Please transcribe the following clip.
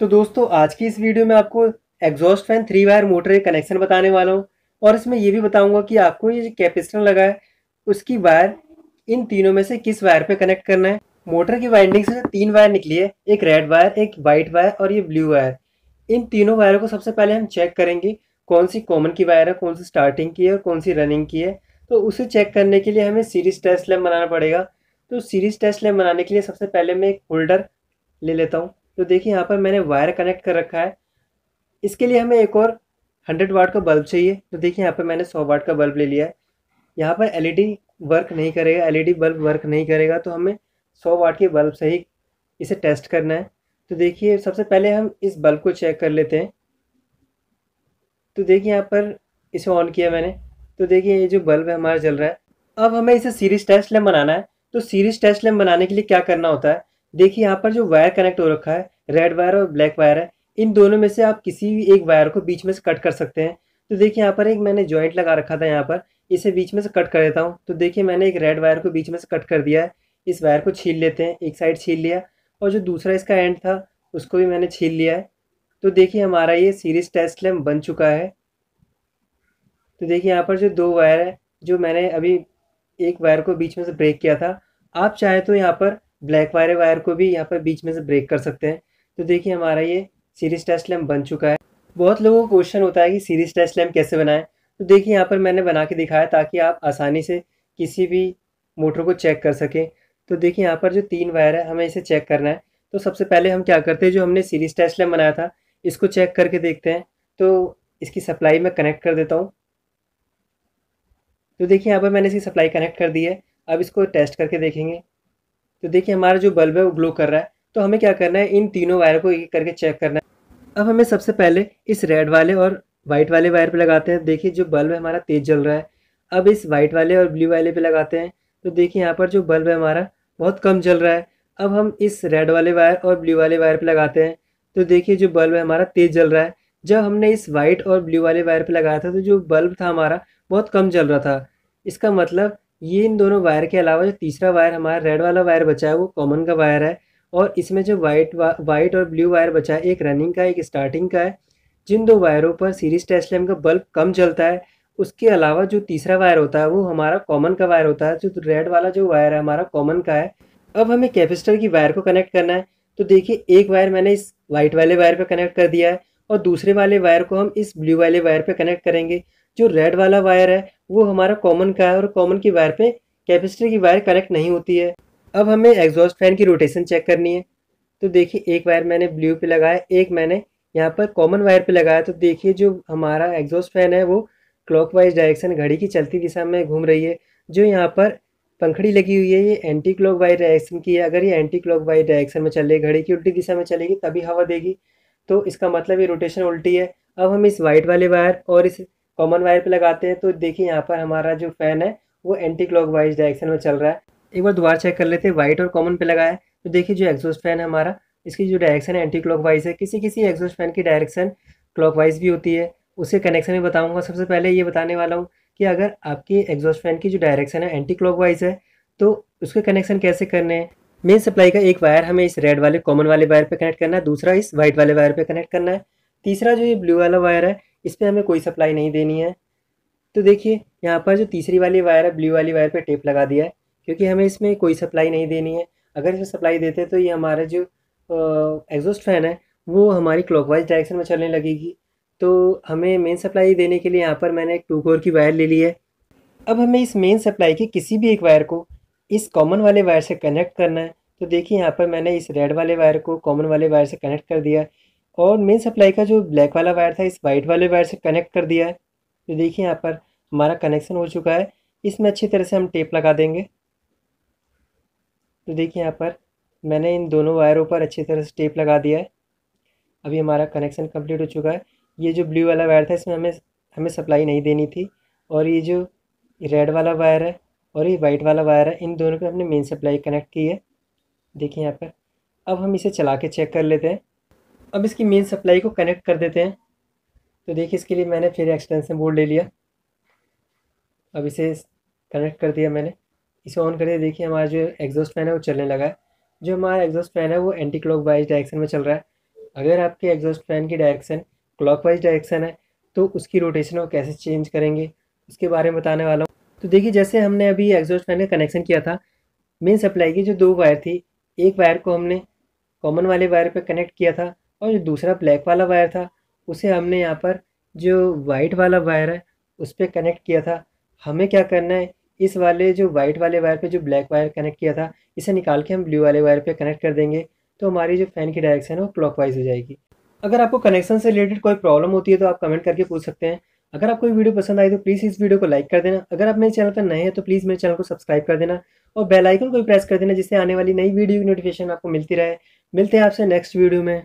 तो दोस्तों आज की इस वीडियो में आपको exhaust fan three wire motor के कनेक्शन बताने वाला हूँ और इसमें ये भी बताऊंगा कि आपको ये जो कैपेसिटर लगा है उसकी वायर इन तीनों में से किस वायर पे कनेक्ट करना है मोटर की वाइंडिंग से तीन वायर निकली है एक रेड वायर एक वाइट वायर और ये ब्लू वायर इन तीनों वायर को सबसे पहले हम चेक करेंगे कौन सी कॉमन की वायर है कौन सी स्टार्टिंग की है और कौन सी रनिंग की है तो उसे चेक करने के लिए हमें सीरीज टेस्ट लैम्प बनाना पड़ेगा तो सीरीज टेस्ट लैम्प बनाने के लिए सबसे पहले मैं एक होल्डर ले लेता हूँ तो देखिए यहाँ पर मैंने वायर कनेक्ट कर रखा है इसके लिए हमें एक और हंड्रेड वाट का बल्ब चाहिए तो देखिए यहाँ पर मैंने सौ वाट का बल्ब ले लिया है यहाँ पर एलईडी वर्क नहीं करेगा एलईडी बल्ब वर्क नहीं करेगा तो हमें सौ वाट के बल्ब से ही इसे टेस्ट करना है तो देखिए सबसे पहले हम इस बल्ब को चेक कर लेते हैं तो देखिए यहाँ पर इसे ऑन किया मैंने तो देखिए ये जो बल्ब है हमारा जल रहा है अब हमें इसे सीरीज टेस्ट लैम्प बनाना है तो सीरीज टेस्ट लैम्प बनाने के लिए क्या करना होता है देखिए यहाँ पर जो वायर कनेक्ट हो रखा है रेड वायर और ब्लैक वायर है इन दोनों में से आप किसी भी एक वायर को बीच में से कट कर सकते हैं तो देखिए यहाँ पर एक मैंने जॉइंट लगा रखा था यहाँ पर इसे बीच में से कट कर देता हूँ तो देखिए मैंने एक रेड वायर को बीच में से कट कर दिया है इस वायर को छील लेते हैं एक साइड छील लिया और जो दूसरा इसका एंड था उसको भी मैंने छील लिया है तो देखिए हमारा ये सीरीज टेस्ट लैम्प बन चुका है तो देखिए यहाँ पर जो दो वायर है जो मैंने अभी एक वायर को बीच में से ब्रेक किया था आप चाहे तो यहाँ पर ब्लैक वायर वायर को भी यहाँ पर बीच में से ब्रेक कर सकते हैं तो देखिए हमारा ये सीरीज टेस्ट लैम्प बन चुका है बहुत लोगों को क्वेश्चन होता है कि सीरीज टेस्ट लैम्प कैसे बनाएं तो देखिए यहाँ पर मैंने बना के दिखाया ताकि आप आसानी से किसी भी मोटर को चेक कर सकें तो देखिए यहाँ पर जो तीन वायर है हमें इसे चेक करना है तो सबसे पहले हम क्या करते हैं जो हमने सीरीज टेस्ट लैम्प बनाया था इसको चेक करके देखते हैं तो इसकी सप्लाई मैं कनेक्ट कर देता हूँ तो देखिए यहाँ पर मैंने इसकी सप्लाई कनेक्ट कर दी है अब इसको टेस्ट करके देखेंगे तो देखिए हमारा जो बल्ब है वो ग्लो कर रहा है तो हमें क्या करना है इन तीनों वायर को एक करके चेक करना है अब हमें सबसे पहले इस रेड वाले और वाइट वाले वायर पर लगाते हैं देखिए जो बल्ब है हमारा तेज जल रहा है अब इस वाइट वाले और ब्लू वाले पे लगाते हैं तो देखिए यहाँ पर जो बल्ब है हमारा बहुत कम जल रहा है अब हम इस रेड वाले वायर और ब्लू वाले वायर पे लगाते हैं तो देखिए जो बल्ब है हमारा तेज जल रहा है जब हमने इस वाइट और ब्लू वाले वायर पे लगाया था तो जो बल्ब था हमारा बहुत कम जल रहा था इसका मतलब ये इन दोनों वायर के अलावा जो तीसरा वायर हमारा रेड वाला वायर बचा है वो कॉमन का वायर है और इसमें जो वाइट वाइट और ब्लू वायर बचा है एक रनिंग का एक स्टार्टिंग का है जिन दो वायरों पर सीरीज टेस्ट लैम्प का बल्ब कम चलता है उसके अलावा जो तीसरा वायर होता है वो हमारा कॉमन का वायर होता है जो रेड वाला जो वायर है हमारा कॉमन का है अब हमें कैपेसिटर की वायर को कनेक्ट करना है तो देखिए एक वायर मैंने इस वाइट वाले वायर पर कनेक्ट कर दिया है और दूसरे वाले वायर को हम इस ब्लू वाले वायर पर कनेक्ट करेंगे जो रेड वाला वायर है वो हमारा कॉमन का है और कॉमन की वायर पे कैपेसिटर की वायर कनेक्ट नहीं होती है अब हमें एग्जॉस्ट फैन की रोटेशन चेक करनी है तो देखिए एक वायर मैंने ब्लू पे लगाया एक मैंने यहाँ पर कॉमन वायर पे लगाया तो देखिए जो हमारा एग्जॉस्ट फैन है वो क्लॉकवाइज डायरेक्शन घड़ी की चलती दिशा में घूम रही है जो यहाँ पर पंखड़ी लगी हुई है ये एंटी क्लॉक वाइज डायरेक्शन की है अगर ये एंटी क्लॉक वाइज डायरेक्शन में चले घड़ी की उल्टी दिशा में चलेगी तभी हवा देगी तो इसका मतलब ये रोटेशन उल्टी है अब हम इस वाइट वाले वायर और इस कॉमन वायर पे लगाते हैं तो देखिए यहाँ पर हमारा जो फैन है वो एंटी क्लॉक वाइज डायरेक्शन में चल रहा है एक बार दोबारा चेक कर लेते हैं वाइट और कॉमन पे लगाया तो देखिए जो एग्जॉस्ट फैन है हमारा इसकी जो डायरेक्शन है एंटी क्लॉक वाइज है किसी किसी एग्जॉस्ट फैन की डायरेक्शन क्लॉक वाइज भी होती है उसके कनेक्शन में बताऊँगा सबसे पहले ये बताने वाला हूँ कि अगर आपकी एग्जॉस्ट फैन की जो डायरेक्शन है एंटी क्लॉक वाइज है तो उसके कनेक्शन कैसे करने हैं मेन सप्लाई का एक वायर हमें इस रेड वाले कॉमन वाले वायर पे कनेक्ट करना है दूसरा इस वाइट वाले वायर पे कनेक्ट करना है तीसरा जो ये ब्लू वाला वायर है इस पर हमें कोई सप्लाई नहीं देनी है तो देखिए यहाँ पर जो तीसरी वाली वायर है ब्लू वाली वायर पर टेप लगा दिया है क्योंकि हमें इसमें कोई सप्लाई नहीं देनी है अगर इसमें सप्लाई देते तो ये हमारा जो एग्जॉस्ट फैन है वो हमारी क्लॉकवाइज डायरेक्शन में चलने लगेगी तो हमें मेन सप्लाई देने के लिए यहाँ पर मैंने एक टू कोर की वायर ले ली है अब हमें इस मेन सप्लाई की किसी भी एक वायर को इस कॉमन वाले वायर से कनेक्ट करना है तो देखिए यहाँ पर मैंने इस रेड वाले वायर को कॉमन वाले वायर से कनेक्ट कर दिया और मेन सप्लाई का जो ब्लैक वाला वायर था इस वाइट वाले वायर से कनेक्ट कर दिया है तो देखिए यहाँ पर हमारा कनेक्शन हो चुका है इसमें अच्छी तरह से हम टेप लगा देंगे तो देखिए यहाँ पर मैंने इन दोनों वायरों पर अच्छी तरह से टेप लगा दिया है अभी हमारा कनेक्शन कम्प्लीट हो चुका है ये जो ब्लू वाला वायर था इसमें हमें हमें सप्लाई नहीं देनी थी और ये जो रेड वाला वायर है और ये वाइट वाला वायर है इन दोनों को हमने मेन सप्लाई कनेक्ट की है देखिए यहाँ पर अब हम इसे चला के चेक कर लेते हैं अब इसकी मेन सप्लाई को कनेक्ट कर देते हैं तो देखिए इसके लिए मैंने फिर एक्सटेंसन बोर्ड ले लिया अब इसे कनेक्ट कर दिया मैंने इसे ऑन कर दिया देखिए हमारा जो एग्जॉस्ट फैन है वो चलने लगा है जो हमारा एग्जॉस्ट फैन है वो एंटी क्लॉक वाइज डायरेक्शन में चल रहा है अगर आपके एग्जॉस्ट फैन की डायरेक्शन क्लॉक वाइज डायरेक्शन है तो उसकी रोटेशन को कैसे चेंज करेंगे उसके बारे में बताने वाला हूँ तो देखिए जैसे हमने अभी एग्जॉस्ट फैन का कनेक्शन किया था मेन सप्लाई की जो दो वायर थी एक वायर को हमने कॉमन वाले वायर पर कनेक्ट किया था और जो दूसरा ब्लैक वाला वायर था उसे हमने यहाँ पर जो वाइट वाला वायर है उस पर कनेक्ट किया था हमें क्या करना है इस वाले जो वाइट वाले वायर पे जो ब्लैक वायर कनेक्ट किया था इसे निकाल के हम ब्लू वाले वायर पे कनेक्ट कर देंगे तो हमारी जो फ़ैन की डायरेक्शन है वो क्लॉकवाइज हो जाएगी अगर आपको कनेक्शन से रिलेटेड कोई प्रॉब्लम होती है तो आप कमेंट करके पूछ सकते हैं अगर आपको वीडियो पसंद आई तो प्लीज़ इस वीडियो को लाइक कर देना अगर आप मेरे चैनल पर नए हैं तो प्लीज़ मेरे चैनल को सब्सक्राइब कर देना और बेलाइकन को भी प्रेस कर देना जिससे आने वाली नई वीडियो की नोटिफिकेशन आपको मिलती रहे मिलते हैं आपसे नेक्स्ट वीडियो में